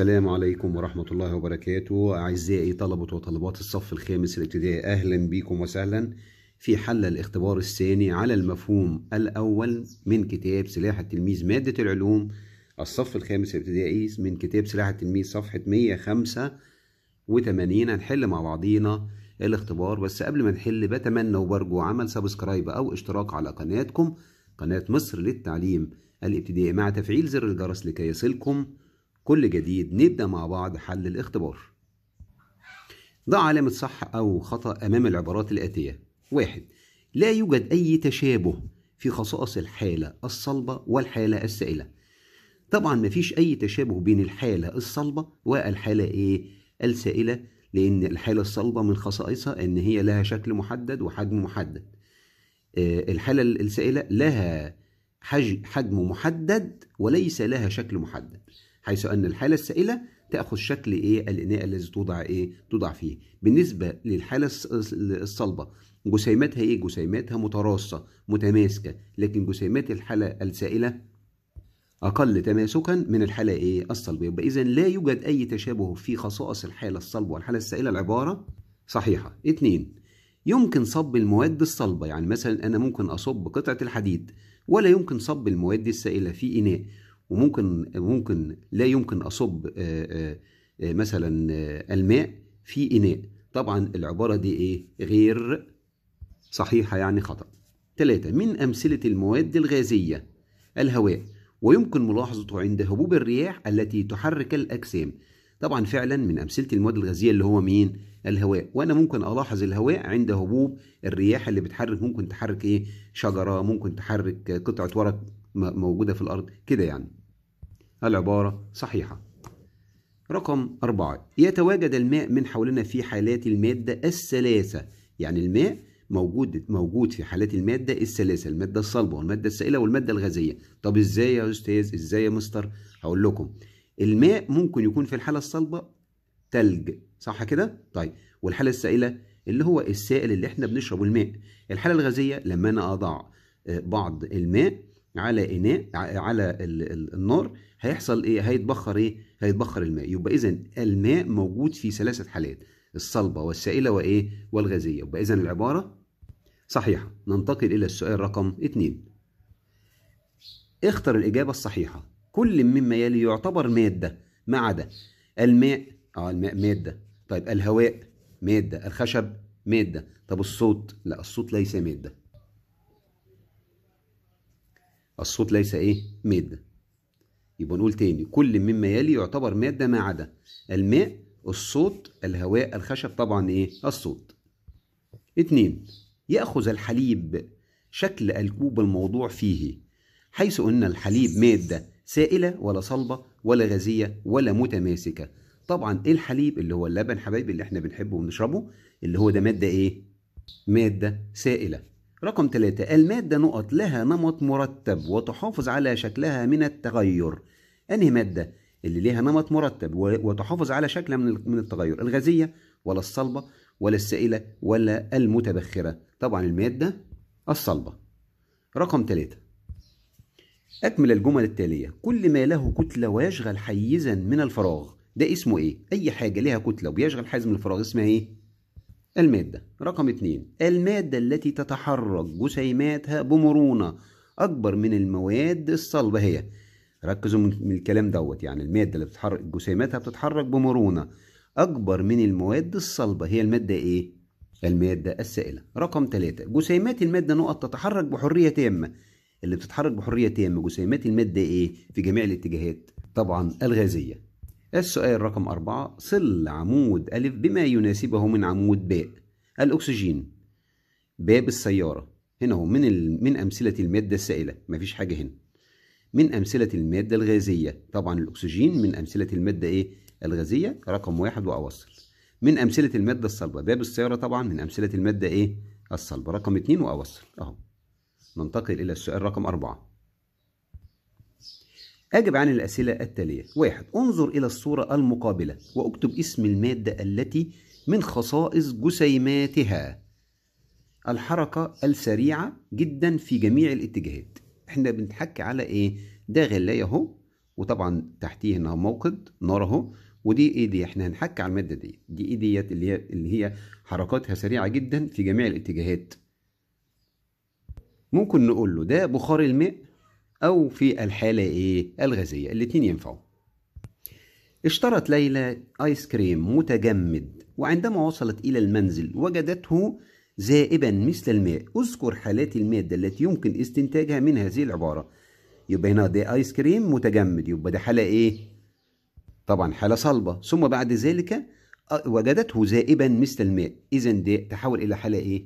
السلام عليكم ورحمة الله وبركاته أعزائي طلبة وطلبات الصف الخامس الابتدائي أهلا بكم وسهلا في حل الاختبار الثاني على المفهوم الأول من كتاب سلاح التلميذ مادة العلوم الصف الخامس الابتدائي من كتاب سلاح التلميذ صفحة 185 هنحل مع بعضينا الاختبار بس قبل ما نحل بتمنى وبرجو عمل سبسكرايب أو اشتراك على قناتكم قناة مصر للتعليم الابتدائي مع تفعيل زر الجرس لكي يصلكم كل جديد نبدأ مع بعض حل الاختبار ضع علامة صح أو خطأ أمام العبارات الآتية واحد لا يوجد أي تشابه في خصائص الحالة الصلبة والحالة السائلة طبعا مفيش أي تشابه بين الحالة الصلبة والحالة إيه السائلة لأن الحالة الصلبة من خصائصها إن هي لها شكل محدد وحجم محدد آه، الحالة السائلة لها حجم محدد وليس لها شكل محدد حيث أن الحالة السائلة تأخذ شكل إيه الإناء الذي توضع إيه توضع فيه بالنسبة للحالة الصلبة جسيماتها إيه جسيماتها متراصة متماسكة لكن جسيمات الحالة السائلة أقل تماسكا من الحالة إيه الصلبة يبقى إذا لا يوجد أي تشابه في خصائص الحالة الصلبة والحالة السائلة العبارة صحيحة اتنين يمكن صب المواد الصلبة يعني مثلا أنا ممكن أصب قطعة الحديد ولا يمكن صب المواد السائلة في إناء وممكن ممكن لا يمكن اصب آه، آه، آه، مثلا الماء في اناء طبعا العباره دي ايه غير صحيحه يعني خطا ثلاثة من أمثلة المواد الغازية الهواء ويمكن ملاحظته عند هبوب الرياح التي تحرك الأجسام طبعا فعلا من أمثلة المواد الغازية اللي هو مين الهواء وأنا ممكن ألاحظ الهواء عند هبوب الرياح اللي بتحرك ممكن تحرك إيه شجرة ممكن تحرك قطعة ورق موجودة في الأرض كده يعني العبارة صحيحة رقم أربعة يتواجد الماء من حولنا في حالات المادة الثلاثة يعني الماء موجود موجود في حالات المادة الثلاثة المادة الصلبة والمادة السائلة والمادة الغازية طب ازاي يا أستاذ ازاي يا مستر هقول لكم الماء ممكن يكون في الحالة الصلبة تلج صح كده طيب والحالة السائلة اللي هو السائل اللي احنا بنشربه الماء الحالة الغازية لما أنا أضع آه، بعض الماء على اناء على النار هيحصل ايه هيتبخر ايه هيتبخر الماء يبقى اذا الماء موجود في ثلاثه حالات الصلبه والسائله وايه والغازيه يبقى اذا العباره صحيحه ننتقل الى السؤال رقم 2 اختر الاجابه الصحيحه كل مما يلي يعتبر ماده ما عدا الماء اه الماء ماده طيب الهواء ماده الخشب ماده طب الصوت لا الصوت ليس ماده الصوت ليس ايه ماده يبقى نقول تاني كل مما يلي يعتبر ماده ما عدا الماء الصوت الهواء الخشب طبعا ايه الصوت اتنين ياخذ الحليب شكل الكوب الموضوع فيه حيث ان الحليب ماده سائله ولا صلبه ولا غازيه ولا متماسكه طبعا ايه الحليب اللي هو اللبن حبايبي اللي احنا بنحبه وبنشربه اللي هو ده ماده ايه ماده سائله رقم ثلاثة المادة نقط لها نمط مرتب وتحافظ على شكلها من التغير أنهي مادة اللي ليها نمط مرتب وتحافظ على شكلها من التغير الغازية ولا الصلبة ولا السائلة ولا المتبخرة طبعا المادة الصلبة رقم ثلاثة أكمل الجمل التالية كل ما له كتلة ويشغل حيزا من الفراغ ده اسمه ايه؟ أي حاجة لها كتلة وبيشغل حيز من الفراغ اسمها ايه؟ المادة رقم اتنين المادة التي تتحرك جسيماتها بمرونة أكبر من المواد الصلبة هي ركزوا من الكلام دوت يعني المادة اللي بتتحرك جسيماتها بتتحرك بمرونة أكبر من المواد الصلبة هي المادة إيه؟ المادة السائلة رقم ثلاثة جسيمات المادة نقط تتحرك بحرية تامة اللي بتتحرك بحرية تامة جسيمات المادة إيه؟ في جميع الاتجاهات طبعا الغازية السؤال رقم أربعة صل عمود ألف بما يناسبه من عمود باء الأكسجين باب السيارة هنا هو من ال... من أمثلة المادة السائلة مفيش حاجة هنا من أمثلة المادة الغازية طبعا الأكسجين من أمثلة المادة إيه الغازية رقم واحد وأوصل من أمثلة المادة الصلبة باب السيارة طبعا من أمثلة المادة إيه الصلبة رقم اتنين وأوصل أهو ننتقل إلى السؤال رقم أربعة أجب عن الأسئلة التالية واحد انظر إلى الصورة المقابلة واكتب اسم المادة التي من خصائص جسيماتها الحركة السريعة جدا في جميع الاتجاهات احنا بنتحكي على ايه ده غلاية اهو وطبعا تحتيه انها موقد نار اهو ودي ايه دي احنا هنحكي على المادة دي دي ايه ديت اللي هي اللي هي حركاتها سريعة جدا في جميع الاتجاهات ممكن نقول له ده بخار الماء أو في الحالة إيه الغازية الاتنين ينفعوا اشترت ليلى آيس كريم متجمد وعندما وصلت إلى المنزل وجدته ذائبا مثل الماء اذكر حالات المادة التي يمكن استنتاجها من هذه العبارة يبقى هنا ده آيس كريم متجمد يبقى ده حالة إيه طبعا حالة صلبة ثم بعد ذلك وجدته ذائبا مثل الماء إذا ده تحول إلى حالة إيه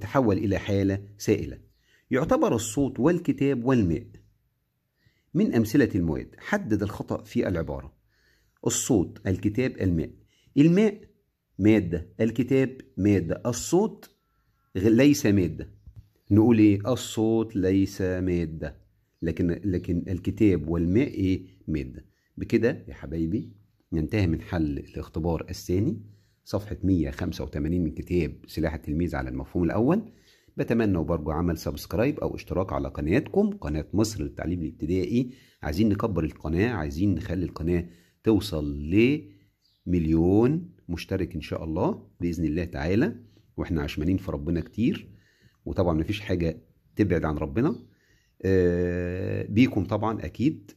تحول إلى حالة سائلة يعتبر الصوت والكتاب والماء من أمثلة المواد حدد الخطأ في العبارة الصوت الكتاب الماء الماء مادة الكتاب مادة الصوت ليس مادة نقول إيه الصوت ليس مادة لكن لكن الكتاب والماء إيه مادة بكده يا حبايبي ننتهي من حل الاختبار الثاني صفحة 185 من كتاب سلاح التلميذ على المفهوم الأول بتمنى وبرجو عمل سبسكرايب او اشتراك على قناتكم قناه مصر للتعليم الابتدائي عايزين نكبر القناه عايزين نخلي القناه توصل لمليون مشترك ان شاء الله باذن الله تعالى واحنا عشمانين في ربنا كتير وطبعا مفيش حاجه تبعد عن ربنا آه، بيكم طبعا اكيد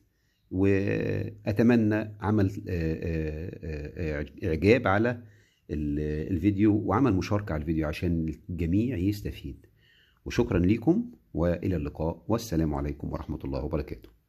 واتمنى عمل آه، آه، اعجاب على الفيديو وعمل مشاركه على الفيديو عشان الجميع يستفيد وشكرا ليكم والى اللقاء والسلام عليكم ورحمه الله وبركاته